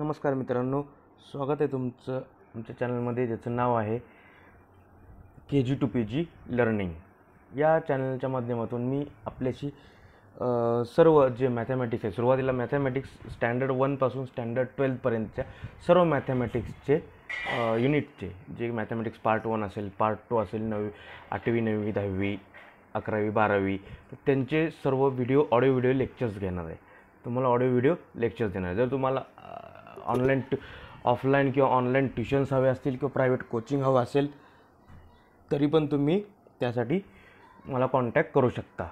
नमस्कार मित्रांनो स्वागत आहे तुमचं आमच्या चॅनलमध्ये ज्याचं नाव आहे K G to P G learning या चॅनलच्या माध्यमातून मी आपल्याशी सर्व जे मॅथमॅटिक्स आहे सुरुवातीला मॅथमॅटिक्स स्टँडर्ड वनपासून स्टँडर्ड ट्वेल्थपर्यंतच्या सर्व मॅथमॅटिक्सचे युनिटचे जे मॅथमॅटिक्स पार्ट वन असेल पार्ट टू असेल नवी आठवी नववी दहावी अकरावी बारावी तर त्यांचे सर्व व्हिडिओ ऑडिओ व्हिडिओ लेक्चर्स घेणार आहे तुम्हाला ऑडिओ व्हिडिओ लेक्चर्स देणार आहे जर तुम्हाला ऑनलाईन टू ऑफलाईन किंवा ऑनलाईन ट्युशन्स हवे असतील किंवा प्रायव्हेट कोचिंग हवं असेल तरी पण तुम्ही त्यासाठी मला कॉन्टॅक्ट करू शकता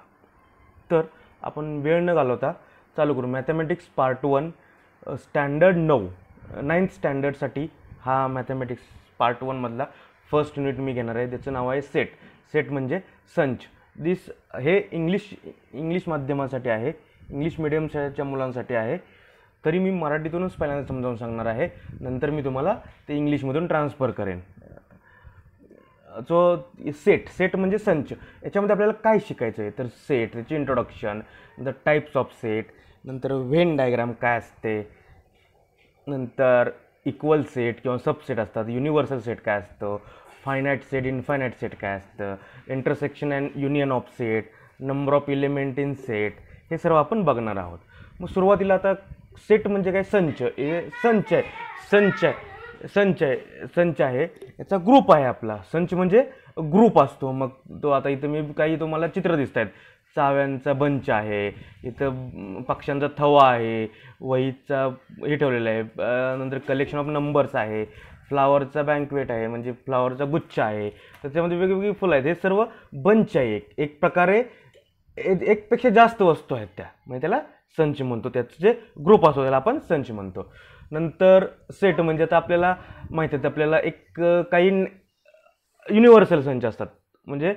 तर आपण वेळ न घालवता चालू करू मॅथमॅटिक्स पार्ट वन स्टँडर्ड नऊ नाईन्थ स्टँडर्डसाठी हा मॅथमॅटिक्स पार्ट वनमधला फर्स्ट युनिट मी घेणार आहे त्याचं नाव आहे सेट सेट म्हणजे संच दिस हे इंग्लिश इंग्लिश माध्यमासाठी आहे इंग्लिश मिडियमच्या मुलांसाठी आहे तरी मी मराठीतूनच पहिल्यांदा समजावून सांगणार आहे नंतर मी तुम्हाला ते इंग्लिशमधून ट्रान्सफर करेन जो सेट सेट म्हणजे संच याच्यामध्ये आपल्याला काय शिकायचं आहे तर सेट त्याचे इंट्रोडक्शन नंतर टाईप्स ऑफ सेट नंतर व्हेन डायग्राम काय असते नंतर इक्वल सेट किंवा सबसेट असतात युनिव्हर्सल सेट काय असतं फायनाईट सेट इनफायनाईट सेट काय असतं intersection and union of set number of element in set हे सर्व आपण बघणार आहोत मग सुरुवातीला आता सेट म्हणजे काय संच हे संच आहे संच आहे संच आहे संच आहे याचा ग्रुप आहे आपला संच म्हणजे ग्रुप असतो मग तो आता इथं मी काही तुम्हाला चित्र दिसत आहेत चाव्यांचा बंच आहे इथं पक्ष्यांचा थवा आहे वहीचा हे ठेवलेला आहे नंतर कलेक्शन ऑफ नंबर्स आहे फ्लावरचा बँकवेट आहे म्हणजे फ्लावरचा गुच्छ आहे त्याच्यामध्ये वेगवेगळी फुलं आहेत हे सर्व बंच आहे एक एक प्रकारे एकपेक्षा जास्त वस्तू आहेत त्या म्हणजे त्याला संच म्हणतो त्याचं जे ग्रुप असतो त्याला आपण संच म्हणतो नंतर सेट म्हणजे आता आपल्याला माहिती आहे आपल्याला एक काही युनिव्हर्सल संच असतात म्हणजे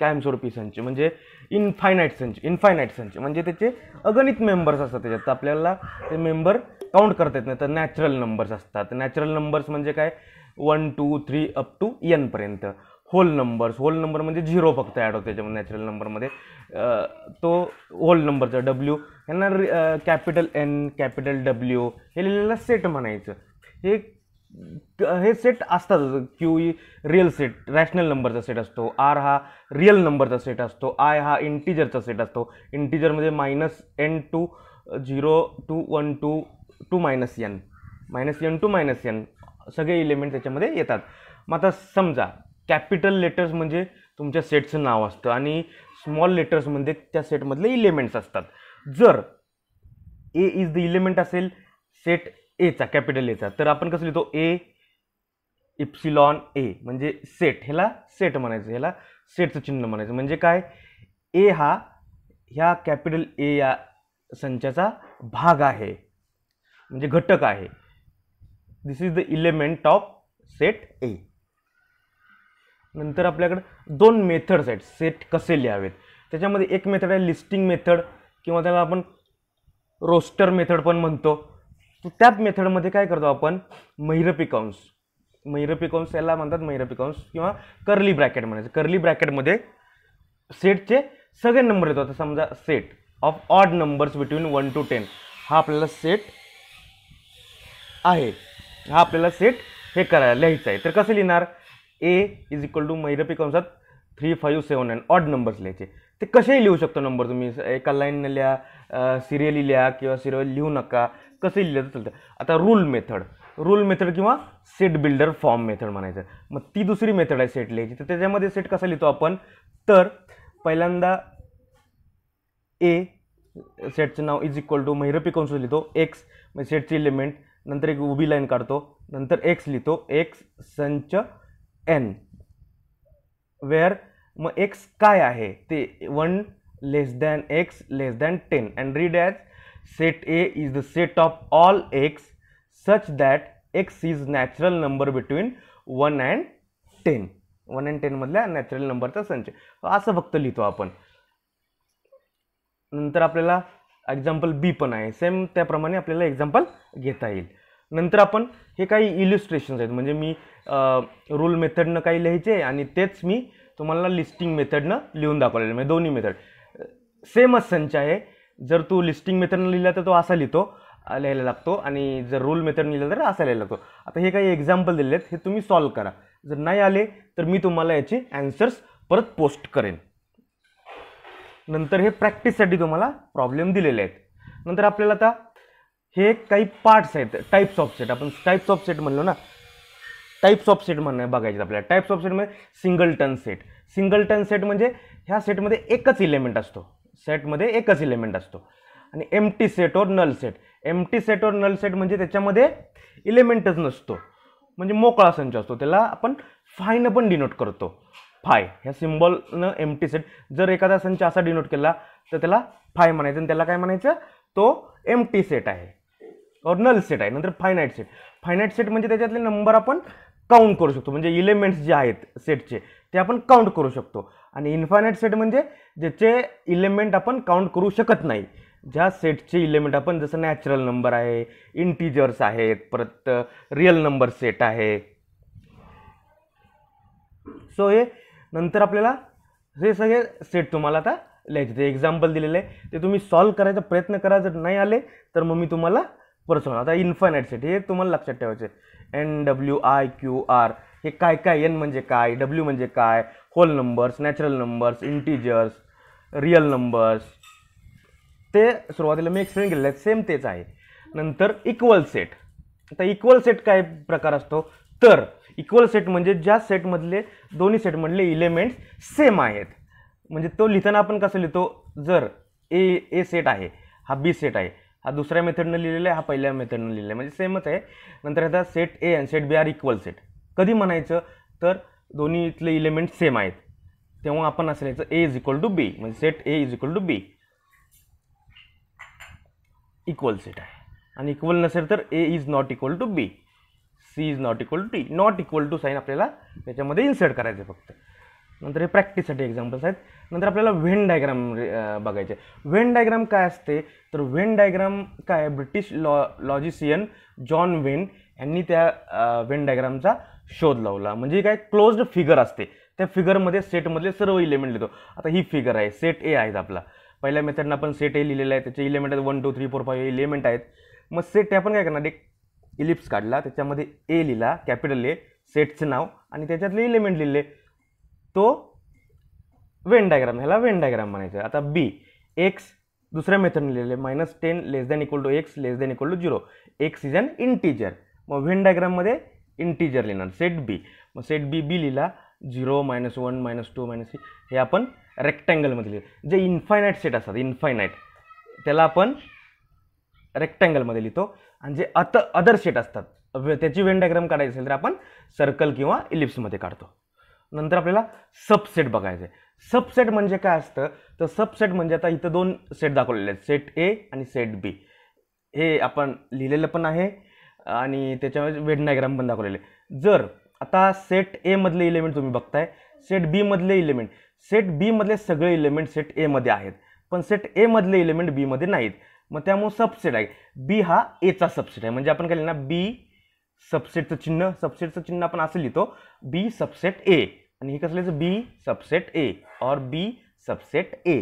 कायमस्वरूपी संच म्हणजे इनफायनाईट संच इनफायनाईट संच म्हणजे त्याचे अगणित मेंबर्स असतात त्याच्यात आपल्याला ते मेंबर काउंट करता येत नाही तर नॅचरल नंबर्स असतात नॅचरल नंबर्स म्हणजे काय one two three up to यनपर्यंत होल नंबर्स होल नंबर म्हणजे झिरो फक्त ॲड होतो त्याच्यामध्ये नॅचरल नंबरमध्ये तो होल नंबरचा डब्ल्यू यांना रि कॅपिटल एन कॅपिटल डब्ल्यू हे लिहिलेलं सेट म्हणायचं हे हे सेट असतात Q E real set rational नंबरचा सेट असतो आर हा रिअल नंबरचा सेट असतो आय हा इंटीजरचा सेट असतो इंटीजरमध्ये minus N to zero to one to two minus N minus N to minus N सगळे इलिमेंट त्याच्यामध्ये येतात मग आता समजा कॅपिटल लेटर्स म्हणजे तुमच्या सेटचं नाव असतं आणि स्मॉल लेटर्स म्हणजे त्या सेटमधले इलेमेंट्स असतात जर ए इज द इलेमेंट असेल सेट एचा कॅपिटल एचा तर आपण कसं लिहितो ए इप्सिलॉन ए म्हणजे सेट ह्याला सेट म्हणायचं ह्याला सेटचं चिन्ह म्हणायचं म्हणजे काय ए हा ह्या कॅपिटल ए या संचाचा भाग आहे म्हणजे घटक आहे this is the element of set A नंतर आपल्याकडं दोन मेथड्स आहेत सेट कसे लिहावेत त्याच्यामध्ये एक मेथड आहे लिस्टिंग मेथड किंवा त्याला आपण रोस्टर मेथड पण म्हणतो त्या मेथडमध्ये काय करतो आपण मैरपी मैरपिकाउंस याला म्हणतात पिकॉन्स किंवा कर्ली ब्रॅकेट म्हणायचं कर्ली ब्रॅकेटमध्ये सेटचे सगळे नंबर येतो आता समजा set of odd numbers between one to ten हा आपल्याला सेट आहे हा आपल्याला सेट हे करायला लिहायचं आहे तर कसं लिहिणार ए इज इक्वल टू मैरपी कंसात three five seven nine odd numbers लिहायचे ते कसेही लिहू शकतो नंबर तुम्ही एका लाईननं लिहा सिरियली लिहा किंवा सिरियल लिहू नका कसंही लिहिलं तर चालतं आता रूल मेथड रूल मेथड किंवा सेट बिल्डर फॉर्म मेथड म्हणायचं मग ती दुसरी मेथड आहे सेट लिहायची तर त्याच्यामध्ये सेट कसा लिहितो आपण तर पहिल्यांदा ए सेटचं नाव इज इक्वल टू मैरपी कंसूज लिहितो एक्स म्हणजे सेटची एलिमेंट नंतर एक उभी लाईन काढतो नंतर एक्स लिहितो एक्स संच एन वेअर मग एक्स काय आहे ते one less than X less than ten and read as set A is the set of all X such that X is natural number between one and ten one and टेनमधल्या natural नंबरचा संच असं फक्त लिहितो आपण नंतर आपल्याला example बी पण आहे सेम त्याप्रमाणे आपल्याला एक्झाम्पल घेता येईल नंतर आपण हे काही इल्युस्ट्रेशन्स आहेत म्हणजे मी रूल मेथडनं काही लिहायचे आणि तेच मी तुम्हाला लिस्टिंग मेथडनं लिहून दाखवलेलं म्हणजे दोन्ही मेथड सेमच संच आहे जर तू लिस्टिंग मेथडनं लिहिला तर तो असा लिहितो लिहायला लागतो आणि जर रूल मेथड लिहिला तर असा लिहायला लागतो आता हे काही एक्झाम्पल दिले आहेत हे तुम्ही सॉल्व करा जर नाही आले तर मी तुम्हाला याचे ॲन्सर्स परत पोस्ट करेन नंतर हे प्रॅक्टिससाठी तुम्हाला प्रॉब्लेम दिलेले आहेत नंतर आपल्याला आता हे काही पार्ट्स आहेत टाईप्स ऑफ सेट आपण टाईप्स ऑफ सेट म्हणलो ना टाईप्स ऑफ सेट म्हणणं बघायचं आपल्याला टाईप्स ऑफ सेट म्हणजे singleton set singleton set म्हणजे ह्या सेटमध्ये एकच इलेमेंट असतो सेटमध्ये एकच इलेमेंट असतो आणि empty set or null set empty set or null set म्हणजे त्याच्यामध्ये इलेमेंटच नसतो म्हणजे मोकळा संच असतो त्याला आपण फायनं पण डिनोट करतो फाय ह्या सिम्बॉलनं एम टी सेट जर एखादा संच असा डिनोट केला तर त्याला फाय म्हणायचं आणि त्याला काय म्हणायचं तो एम टी सेट आहे और नल सेट आहे नंतर फायनाईट सेट फायनाईट सेट म्हणजे त्याच्यातले नंबर आपण काउंट करू शकतो म्हणजे इलेमेंट्स जे आहेत सेटचे ते आपण काउंट करू शकतो आणि इन्फायनाईट सेट म्हणजे ज्याचे इलेमेंट आपण काउंट करू शकत नाही ज्या सेटचे इलेमेंट आपण जसं नॅचरल नंबर आहे इंटीजर्स आहेत परत रिअल नंबर सेट आहे सो हे नंतर आपल्याला हे सगळे सेट तुम्हाला आता लिहायचे ते एक्झाम्पल दिलेलं आहे ते तुम्ही सॉल्व करायचा प्रयत्न करा जर नाही आले तर मग मी तुम्हाला पर्सनल आता इन्फानाईट सेट हे तुम्हाला लक्षात ठेवायचे N W I Q R हे काय काय एन म्हणजे काय डब्ल्यू म्हणजे काय whole numbers natural numbers integers real numbers ते सुरुवातीला मी एक्सप्लेन केलेलं आहे सेम तेच आहे नंतर इक्वल सेट आता इक्वल सेट काय प्रकार असतो तर इक्वल सेट म्हणजे ज्या सेटमधले दोन्ही सेटमधले इलेमेंट्स सेम आहेत म्हणजे तो लिहिताना आपण कसं लिहितो जर ए ए सेट आहे हा बी सेट आहे हा दुसऱ्या मेथडनं लिहिलेला आहे हा पहिल्या मेथडनं लिहिलेला आहे म्हणजे सेमच आहे नंतर आता सेट ए आणि set B are equal set कधी म्हणायचं तर दोन्ही इथले इलिमेंट सेम आहेत तेव्हा आपण असं लिहायचं A is equal to B म्हणजे set A is equal to B equal set आहे आणि इक्वल नसेल तर A is not equal to B C is not equal to T not equal to sign आपल्याला त्याच्यामध्ये इन्सर्ट करायचं फक्त नंतर हे प्रॅक्टिससाठी एक्झाम्पल्स आहेत नंतर आपल्याला व्हेन डायग्राम बघायचे व्हेन डायग्राम काय असते तर व्हेन डायग्राम काय British law logician John Venn यांनी त्या व्हेन डायग्रामचा शोध लावला म्हणजे काय क्लोज्ड फिगर असते त्या फिगरमध्ये सेटमधले सर्व इलेमेंट लिहितो आता ही फिगर आहे सेट ए आहेत आपला पहिल्या मेथडनं आपण सेट ए लिहिलेला आहे त्याचे इलेमेंट आहेत one two three four five element आहेत मग सेट आपण काय करणार एक इलिप्स काढला त्याच्यामध्ये ए लिहिला कॅपिटल ए सेटचं नाव आणि त्याच्यातले इलिमेंट लिहिले तो वेन डायग्राम ह्याला वेन डायग्राम म्हणायचं आता बी एक्स दुसऱ्या मेथडने लिहिलेलं minus ten less than equal to X less than equal to zero X is an integer मग डायग्राम डायग्राममध्ये इंटीजर लिहिणार सेट बी मग सेट बी बी लिहिला zero minus one minus two minus three हे आपण रेक्टँगलमध्ये लिहिलं जे इन्फायनाईट सेट असतात इन्फायनाईट त्याला आपण रेक्टँगलमध्ये लिहितो आणि जे अत अदर सेट असतात त्याची वेन डायग्राम काढायची असेल तर आपण सर्कल किंवा इलिप्समध्ये काढतो नंतर आपल्याला सबसेट बघायचं आहे सबसेट म्हणजे काय असतं तर सबसेट म्हणजे आता इथं दोन सेट दाखवलेले आहेत सेट ए आणि सेट बी हे आपण लिहिलेलं पण आहे आणि त्याच्यामध्ये वेड डायग्राम पण दाखवलेले जर आता सेट एमधले इलेमेंट तुम्ही बघताय सेट बीमधले इलेमेंट सेट बीमधले सगळे इलेमेंट सेट एमध्ये आहेत पण सेट एमधले इलेमेंट बीमध्ये नाहीत मग त्यामुळे सबसेट आहे बी हा एचा सबसेट आहे म्हणजे आपण काय ना बी सबसेटचं चिन्ह सबसेटचं चिन्ह आपण असं लिहितो बी सबसेट ए आणि हे कसले बी सबसेट ए और बी सबसेट ए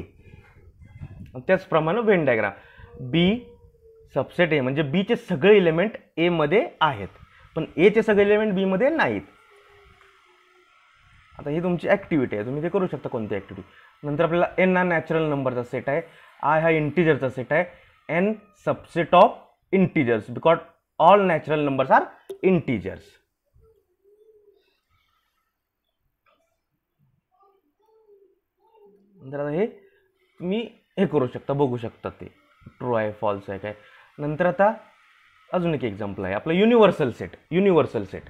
त्याचप्रमाणे Venn diagram B subset A म्हणजे बीचे सगळे इलेमेंट एमध्ये आहेत पण एचे सगळे इलेमेंट बीमध्ये नाहीत आता ही तुमची ॲक्टिव्हिटी आहे तुम्ही ते करू शकता कोणती ॲक्टिव्हिटी नंतर आपल्याला एन हा नॅचरल नंबरचा सेट आहे आय हा इंटिजरचा सेट आहे N subset of integers because all natural numbers are integers नंतर आता हे तुम्ही हे करू शकता बघू शकता ते ट्रू आहे फॉल्स आहे काय नंतर आता अजून एक एक्झाम्पल आहे आपलं universal set universal set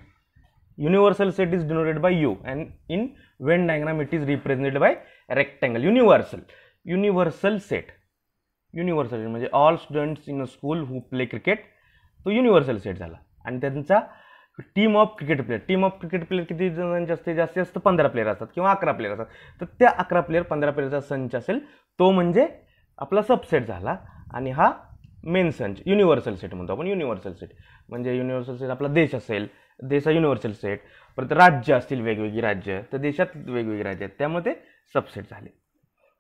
universal set is denoted by U and in Venn diagram it is represented by rectangle universal universal set universal म्हणजे all students in a school who play cricket तो universal set झाला आणि त्यांचा team of cricket player team of cricket player किती जणांचे असते जास्तीत जास्त पंधरा प्लेयर असतात किंवा अकरा प्लेयर असतात तर त्या अकरा प्लेयर पंधरा प्लेयरचा संच असेल तो म्हणजे आपला सबसेट झाला आणि हा मेन संच युनिव्हर्सल सेट म्हणतो आपण युनिव्हर्सल सेट म्हणजे युनिव्हर्सल सेट आपला देश असेल देश हा युनिव्हर्सल सेट परत राज्य असतील वेगवेगळी राज्य तर देशात वेगवेगळी राज्य आहेत त्यामध्ये सबसेट झाले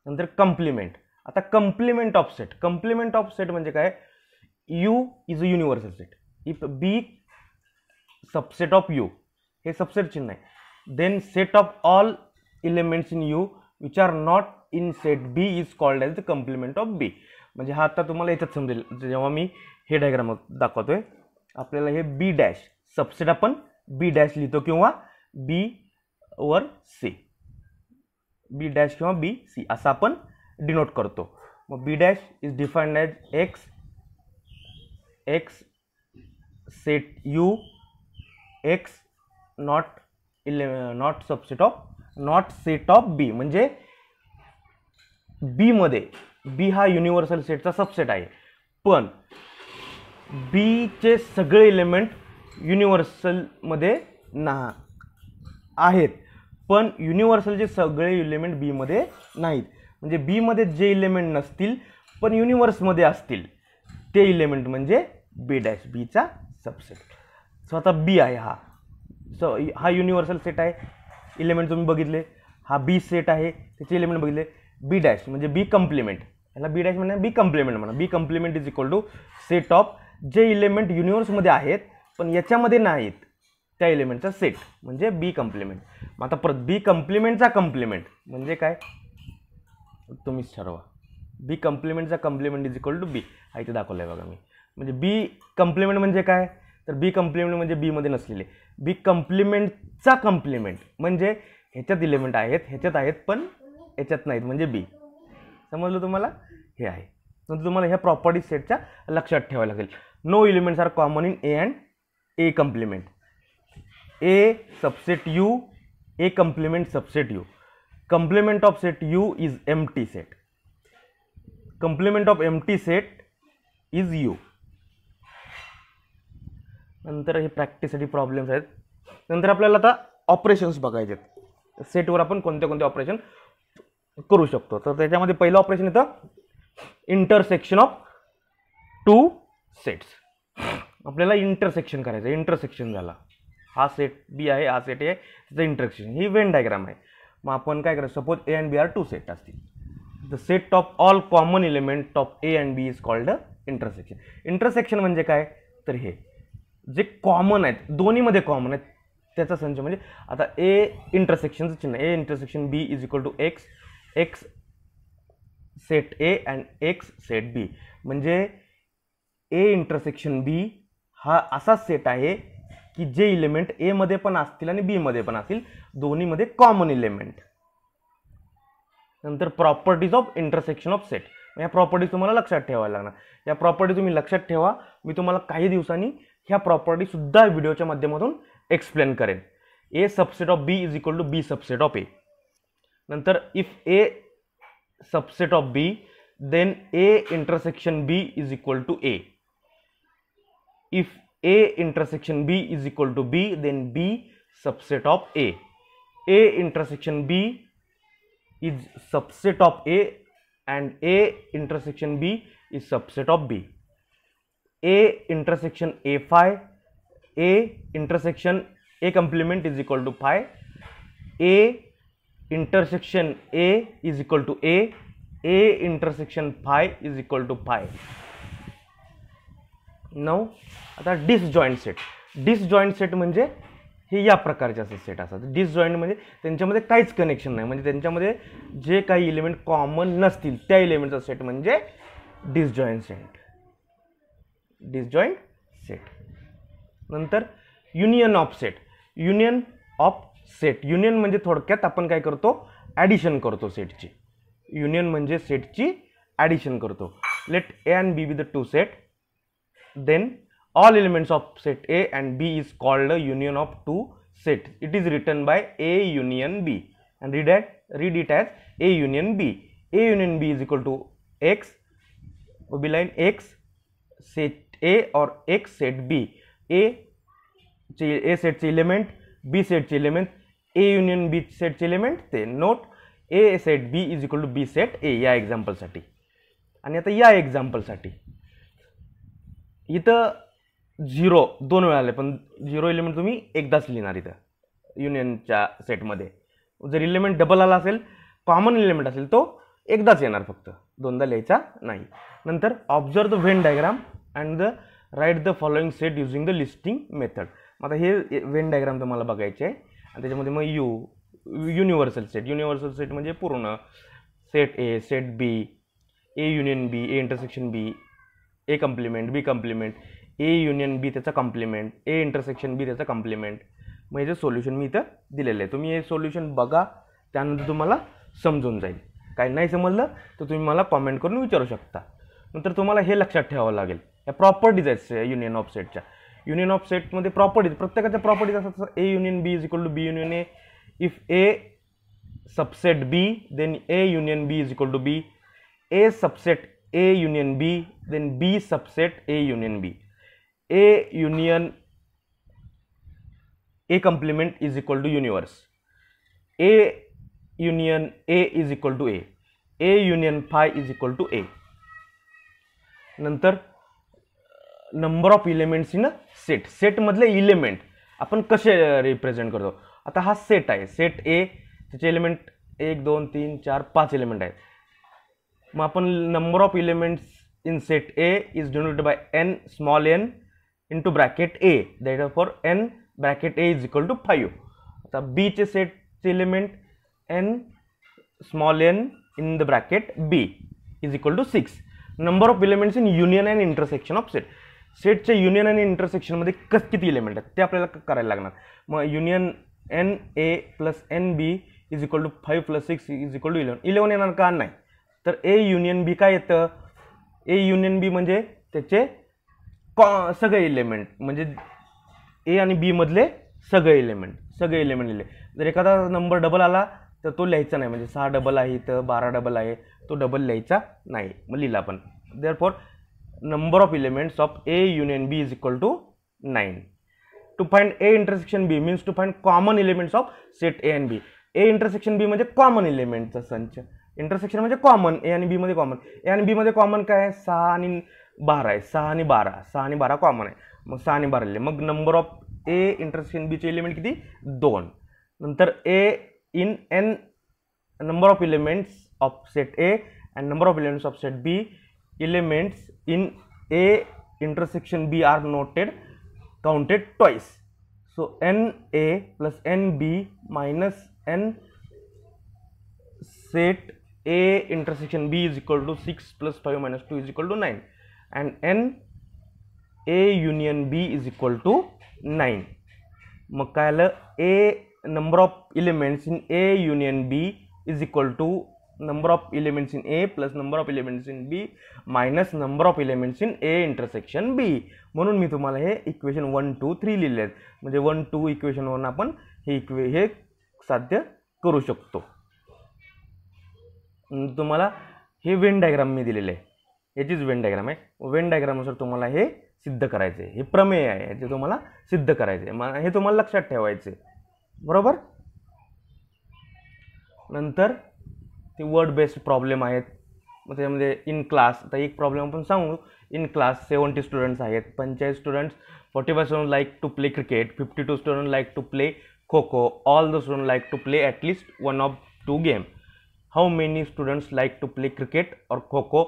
नंतर कम्प्लिमेंट आता complement of set complement of set म्हणजे काय U is a universal set if B subset of U हे सबसेट चिन्ह आहे then set of all elements in U which are not in set B is called as the complement of B म्हणजे हा आता तुम्हाला याच्यात समजेल म्हणजे जेव्हा मी हे डायग्राम दाखवतोय आपल्याला हे बी डॅश सबसेट आपण बी डॅश लिहितो किंवा बी वर सी बी डॅश किंवा बी सी असा आपण डिनोट करतो मग B dash is defined as X X set U X not इले not subset of not set of B म्हणजे बीमध्ये बी हा युनिव्हर्सल सेटचा सबसेट आहे पण बीचे सगळे इलेमेंट युनिव्हर्सलमध्ये ना आहेत पण युनिव्हर्सलचे सगळे इलेमेंट बीमध्ये नाहीत म्हणजे बीमध्ये जे इलेमेंट नसतील पण युनिव्हर्समध्ये असतील ते इलेमेंट म्हणजे बी डॅश बीचा सबसेट स्वतः बी आहे हा स हा युनिव्हर्सल सेट आहे इलेमेंट तुम्ही बघितले हा बी सेट आहे त्याचे इलेमेंट बघितले बी डॅश म्हणजे बी कम्प्लिमेंट याला बी डॅश म्हणा बी कम्प्लिमेंट म्हणा B complement is equal to set of जे इलेमेंट युनिव्हर्समध्ये आहेत पण याच्यामध्ये नाहीत त्या इलेमेंटचा सेट म्हणजे बी कम्प्लिमेंट मग आता परत बी कम्प्लिमेंटचा कम्प्लिमेंट म्हणजे काय तुम्हीच ठरवा बी कम्प्लिमेंटचा complement is equal to B हा इथे दाखवलं आहे बघा मी म्हणजे बी कम्प्लिमेंट म्हणजे काय तर बी कम्प्लिमेंट म्हणजे बीमध्ये नसलेले बी कम्प्लिमेंटचा कम्प्लिमेंट म्हणजे ह्याच्यात इलिमेंट आहेत ह्याच्यात आहेत पण ह्याच्यात नाहीत म्हणजे बी समजलं तुम्हाला हे आहे नंतर तुम्हाला ह्या प्रॉपर्टी सेटच्या लक्षात ठेवावं लागेल no elements are common in A and A complement A subset U A complement subset U complement of set U is empty set complement of empty set is U नंतर हे प्रॅक्टिससाठी problems आहेत नंतर आपल्याला आता operations बघायचे आहेत सेटवर आपण कोणते कोणते ऑपरेशन करू शकतो तर त्याच्यामध्ये पहिलं ऑपरेशन येतं इंटरसेक्शन ऑफ टू सेट्स आपल्याला इंटरसेक्शन करायचं इंटरसेक्शन झाला हा सेट बी आहे हा सेट आहे त्याचं इंटरसेक्शन ही वेन डायग्राम आहे मग आपण काय करायचं suppose A and B are two set असतील the set of all common element of A and B is called intersection intersection म्हणजे काय तर हे जे कॉमन आहेत दोन्हीमध्ये कॉमन आहेत त्याचा संच म्हणजे आता ए इंटरसेक्शनचं चिन्ह A intersection B is equal to X X set A and X set B म्हणजे ए इंटरसेक्शन बी हा असा सेट आहे की जे इलिमेंट एमध्ये पण असतील आणि बीमध्ये पण असतील दोन्हीमध्ये कॉमन इलिमेंट नंतर properties of intersection of set या प्रॉपर्टीज तुम्हाला लक्षात ठेवायला लागणार या प्रॉपर्टी तुम्ही लक्षात ठेवा मी तुम्हाला काही दिवसांनी ह्या प्रॉपर्टीसुद्धा व्हिडिओच्या माध्यमातून एक्सप्लेन करेन A subset of B is equal to B subset of A नंतर if A subset of B then A intersection B is equal to A if A intersection B is equal to B then B subset of A A intersection B is subset of A and A intersection B is subset of B A intersection A phi A intersection A complement is equal to phi A intersection A is equal to A A intersection phi is equal to phi नऊ आता disjoint set disjoint set म्हणजे हे या प्रकारचे असे set असतात disjoint म्हणजे त्यांच्यामध्ये काहीच कनेक्शन नाही म्हणजे त्यांच्यामध्ये जे काही इलिमेंट कॉमन नसतील त्या इलिमेंटचा सेट म्हणजे डिसजॉईंट सेट डिजॉइंट सेट नंतर union of set union of set union म्हणजे थोडक्यात आपण काय करतो ॲडिशन करतो सेटची युनियन म्हणजे सेटची ॲडिशन करतो let A and B B the two set then all elements of set A and B is called union of two set it is return by A union B and read at read it as A union B A union B is equal to X B line X set A or एक set B ए ए सेटचे element बी सेटचे element ए union बी सेटचे element ते note A set B is equal to B set A या एक्झाम्पलसाठी आणि आता या एक्झाम्पलसाठी इथं झिरो दोन वेळा आले पण झिरो इलेमेंट तुम्ही एकदाच लिहिणार इथं युनियनच्या सेटमध्ये जर इलेमेंट डबल आला असेल कॉमन इलेमेंट असेल तो एकदाच येणार फक्त दोनदा लिहायचा नाही नंतर observe the Venn diagram and the write the following set using the listing method मग आता हे वेन डायग्राम तुम्हाला बघायचे आहे आणि त्याच्यामध्ये मग U universal set universal set म्हणजे पूर्ण set A set B A union B A intersection B A complement B complement A union B त्याचा कम्प्लिमेंट ए इंटरसेक्शन बी त्याचा कॉम्प्लिमेंट मग याचं सोल्युशन मी इथं दिलेलं आहे तुम्ही हे सोल्युशन बघा त्यानंतर तुम्हाला समजून जाईल काही नाही समजलं तर तुम्ही मला कॉमेंट करून विचारू शकता नंतर तुम्हाला हे लक्षात ठेवावं लागेल या प्रॉपर्टीज आहेत युनियन सेटच्या युनियन ऑफ सेटमध्ये प्रॉपर्टीज प्रत्येकाच्या प्रॉपर्टीज असतात A union B is equal to B union A if A subset B then A union B is equal to B A subset A union B then B subset A union B A union A complement is equal to universe A union A is equal to A A union phi is equal to A नंतर number of elements in a set सेटमधले element आपण कसे represent करतो आता हा set आहे set ए त्याचे element एक दोन तीन चार पाच एलिमेंट आहेत मग आपण number of elements in set A is denoted by N small N to bracket A that for N bracket A is equal to five आता बीचे सेटचे element N small N in the bracket B is equal to six number of elements in union and intersection of set सेटच्या युनियन आणि इंटरसेक्शनमध्ये कस किती element आहेत ते आपल्याला करायला लागणार मग union N A plus N B is equal to five plus six is equal to eleven eleven येणार का नाही तर ए युनियन बी काय येतं ए युनियन बी म्हणजे त्याचे कॉ सगळे एलिमेंट म्हणजे ए आणि बीमधले सगळे एलिमेंट सगळे इलेमेंट लिहिले जर एखादा नंबर डबल आला तर तो लिहायचा नाही म्हणजे सहा डबल आहे तर बारा डबल आहे तो डबल लिहायचा नाही मग लिहिला आपण therefore number of elements of A union B is equal to 9. To find A intersection B means to find common elements of set A and B A intersection B म्हणजे कॉमन एलिमेंटचा संच intersection म्हणजे common A आणि बीमध्ये common A आणि बीमध्ये common काय आहे सहा आणि बारा आहे सहा आणि बारा सहा आणि बारा कॉमन आहे मग सहा आणि बारा मग नंबर ऑफ ए इंटरसेक्शन बीचे एलिमेंट किती दोन नंतर A in N number of elements of set A and number of elements of set B elements in A intersection B are noted counted twice. So NA plus NB minus N set A intersection B is equal to 6 plus 5 minus 2 is equal to 9 and N A union B is equal to 9. Makala, a number of elements in A union B is equal to number of elements in A plus number of elements in B minus number of elements in A intersection B म्हणून मी तुम्हाला हे equation one two three लिहिले आहेत म्हणजे one two इक्वेशनवरून आपण हे इक्वे हे साध्य करू शकतो तुम्हाला हे वेन डायग्राम मी दिलेले आहे याचीच वेन डायग्राम आहे वेन डायग्रामनुसार तुम्हाला हे सिद्ध करायचे हे प्रमेय आहे जे तुम्हाला सिद्ध करायचे आहे हे तुम्हाला लक्षात ठेवायचे बरोबर नंतर ते वर्ड बेस्ड प्रॉब्लेम आहेत मग त्याच्यामध्ये इन क्लास आता एक प्रॉब्लेम आपण सांगू इन क्लास सेवन्टी स्टुडंट्स आहेत पंचेचाळीस students forty five student like to play cricket fifty two student like to play kho kho all the student like to play at least one of two game how many students like to play cricket or kho kho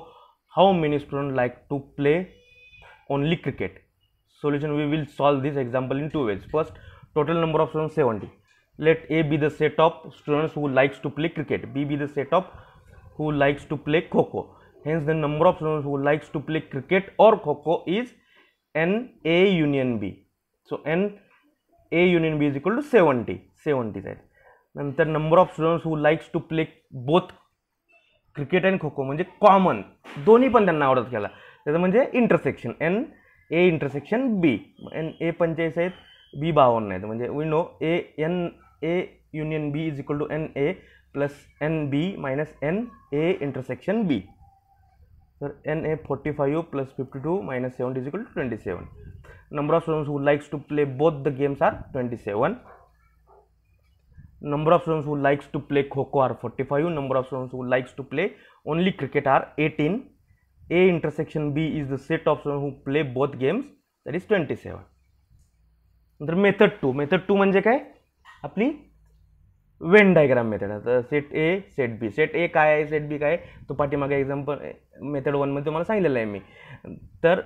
how many student like to play only cricket solution we will solve this example in two ways first total number of student seventy let A be the set of students who likes to play cricket, B be the set of who likes to play kho Hence, the number of students who likes to play cricket or kho is N A union B. So, N A union B is equal to 70, 70 साहेब नंतर number of students who likes to play both cricket and kho kho म्हणजे common दोन्ही पण त्यांना आवडत खेळायला त्याचं म्हणजे intersection N A intersection B N A पंचेचाळीस आहेत बी बावन्न आहेत म्हणजे we know A N A union B is equal to N A plus N B minus N A intersection B sir N A forty five plus fifty two minus seven is equal to twenty seven number of students who likes to play both the games are twenty seven number of students who likes to play kho kho are forty five number of students who likes to play only cricket are eighteen A intersection B is the set of student who play both games that is twenty seven method two method two मजे क्या आपली Venn diagram method तर set A set B set A काय आहे set बी काय आहे तो पाठीमागे एक्झाम्पल मेथड वनमध्ये तुम्हाला सांगितलेलं आहे मी तर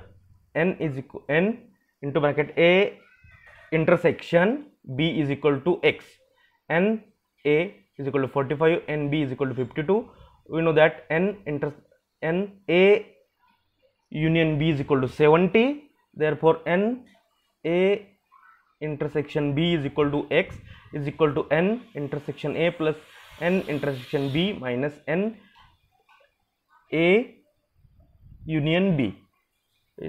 n is equal n into bracket A intersection B is equal to x n A is equal to forty five n B is equal to fifty two we know that n inter n A union B is equal to seventy therefore n A intersection B is equal to x is equal to n intersection a plus n intersection b minus n a union b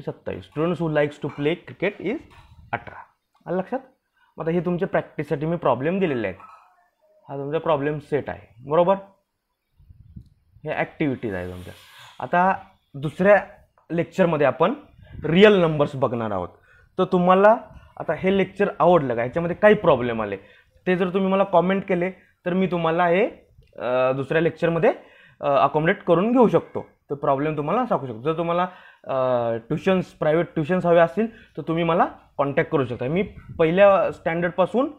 सत्तावीस students who likes to play cricket is अठरा आलं लक्षात मग आता हे तुमच्या प्रॅक्टिससाठी मी problem दिलेले आहेत हा तुमचा प्रॉब्लेम सेट आहे बरोबर हे ॲक्टिव्हिटीज आहे तुमच्या आता दुसऱ्या लेक्चरमध्ये आपण रिअल नंबर्स बघणार आहोत तर तुम्हाला आता हे लेक्चर आवडलं का ह्याच्यामध्ये काही प्रॉब्लेम आले ते जर तुम्ही मला कॉमेंट केले तर मी तुम्हाला हे दुसऱ्या लेक्चरमध्ये अकोमोडेट करून घेऊ शकतो तर प्रॉब्लेम तुम्हाला सांगू शकतो जर तुम्हाला ट्युशन्स प्रायव्हेट ट्युशन्स हवे असतील तर तुम्ही मला कॉन्टॅक्ट करू शकता मी पहिल्या स्टँडर्डपासून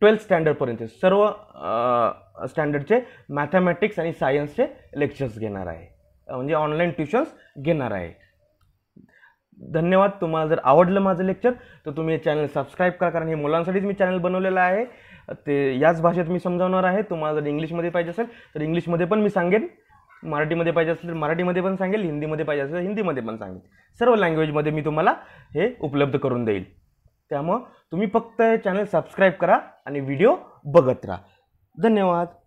ट्वेल्थ स्टँडर्डपर्यंत सर्व स्टँडर्डचे मॅथमॅटिक्स आणि सायन्सचे लेक्चर्स घेणार आहे म्हणजे ऑनलाईन ट्युशन्स घेणार आहे धन्यवाद तुम्हाला जर आवडलं माझं लेक्चर तर तुम्ही हे चॅनल सबस्क्राईब करा कारण हे मुलांसाठीच मी चॅनल बनवलेलं आहे ते याच भाषेत मी समजावणार आहे तुम्हाला जर इंग्लिशमध्ये पाहिजे असेल तर इंग्लिशमध्ये पण मी सांगेन मराठीमध्ये पाहिजे असेल तर मराठीमध्ये पण सांगेल हिंदीमध्ये पाहिजे असेल तर हिंदीमध्ये पण सांगेन सर्व लँग्वेजमध्ये मी तुम्हाला हे उपलब्ध करून देईल त्यामुळं तुम्ही फक्त हे चॅनल सबस्क्राईब करा आणि व्हिडिओ बघत राहा धन्यवाद